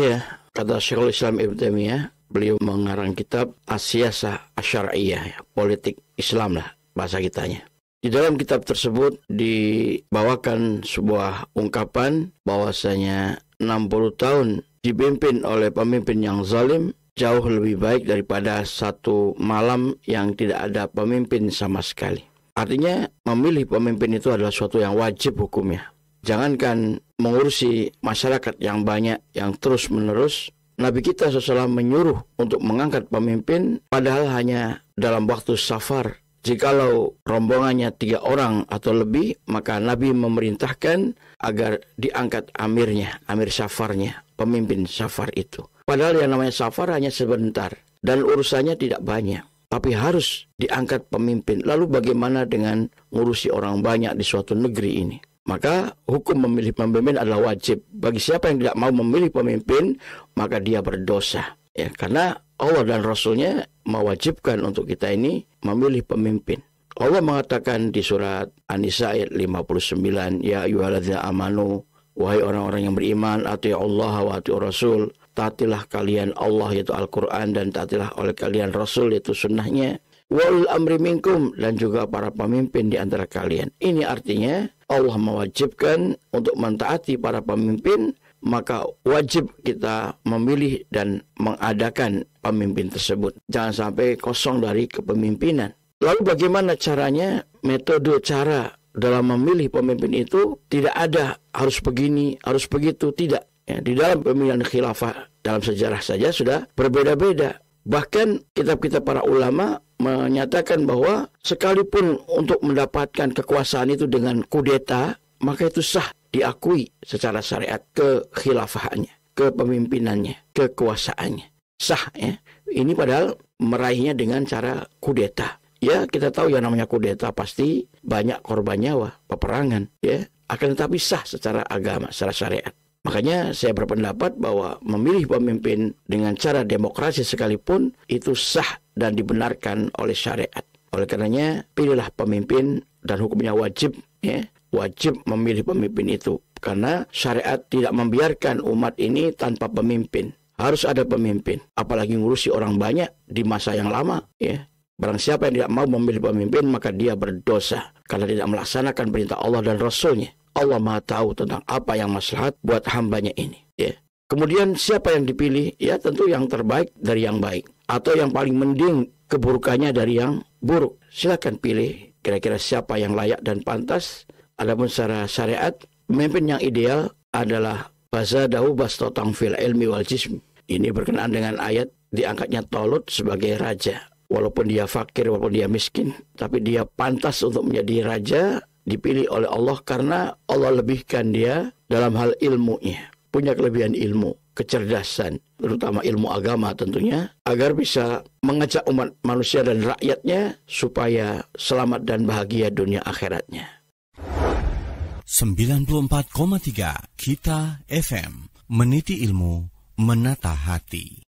Iya, kata Syekhul Islam Ibn Taimiyah, beliau mengarang kitab Asyasah Asyariyah, politik Islam lah bahasa kitanya. Di dalam kitab tersebut dibawakan sebuah ungkapan bahwasanya 60 tahun dipimpin oleh pemimpin yang zalim jauh lebih baik daripada satu malam yang tidak ada pemimpin sama sekali. Artinya memilih pemimpin itu adalah suatu yang wajib hukumnya. Jangankan mengurusi masyarakat yang banyak yang terus menerus, Nabi kita setelah menyuruh untuk mengangkat pemimpin, padahal hanya dalam waktu safar. Jikalau rombongannya tiga orang atau lebih, maka Nabi memerintahkan agar diangkat amirnya, amir safarnya, pemimpin safar itu. Padahal yang namanya safar hanya sebentar dan urusannya tidak banyak tapi harus diangkat pemimpin. Lalu bagaimana dengan ngurusi orang banyak di suatu negeri ini? Maka hukum memilih pemimpin adalah wajib. Bagi siapa yang tidak mau memilih pemimpin, maka dia berdosa. Ya, karena Allah dan Rasulnya mewajibkan untuk kita ini memilih pemimpin. Allah mengatakan di surat An-Nisa ayat 59, Ya ayuhaladzina amanu, wahai orang-orang yang beriman, ati Allah wa Rasul, taatilah kalian Allah yaitu Al-Quran dan taatilah oleh kalian Rasul yaitu sunnahnya. wal amri minkum dan juga para pemimpin di antara kalian. Ini artinya Allah mewajibkan untuk mentaati para pemimpin, maka wajib kita memilih dan mengadakan pemimpin tersebut. Jangan sampai kosong dari kepemimpinan. Lalu bagaimana caranya? Metode cara dalam memilih pemimpin itu tidak ada harus begini, harus begitu, tidak. Ya, di dalam pemilihan khilafah dalam sejarah saja sudah berbeda-beda. Bahkan kitab-kitab para ulama menyatakan bahwa sekalipun untuk mendapatkan kekuasaan itu dengan kudeta, maka itu sah diakui secara syariat kekhilafahannya, kepemimpinannya, kekuasaannya. Sah ya. Ini padahal meraihnya dengan cara kudeta. Ya, kita tahu yang namanya kudeta pasti banyak korban nyawa, peperangan, ya. Akan tetapi sah secara agama, secara syariat. Makanya saya berpendapat bahwa memilih pemimpin dengan cara demokrasi sekalipun itu sah dan dibenarkan oleh syariat. Oleh karenanya pilihlah pemimpin dan hukumnya wajib ya, wajib memilih pemimpin itu karena syariat tidak membiarkan umat ini tanpa pemimpin. Harus ada pemimpin, apalagi ngurusi orang banyak di masa yang lama ya. Barang siapa yang tidak mau memilih pemimpin maka dia berdosa karena tidak melaksanakan perintah Allah dan Rasulnya. Allah Maha tahu tentang apa yang maslahat buat hambanya ini. Ya. Kemudian siapa yang dipilih? Ya tentu yang terbaik dari yang baik atau yang paling mending keburukannya dari yang buruk. Silakan pilih kira-kira siapa yang layak dan pantas. Adapun secara syariat, pemimpin yang ideal adalah baza Bazadahu bastotang fil ilmi wal jism. Ini berkenaan dengan ayat diangkatnya Tolut sebagai raja. Walaupun dia fakir, walaupun dia miskin, tapi dia pantas untuk menjadi raja dipilih oleh Allah karena Allah lebihkan dia dalam hal ilmunya. Punya kelebihan ilmu, kecerdasan, terutama ilmu agama tentunya, agar bisa mengajak umat manusia dan rakyatnya supaya selamat dan bahagia dunia akhiratnya. 94,3 Kita FM Meniti ilmu, menata hati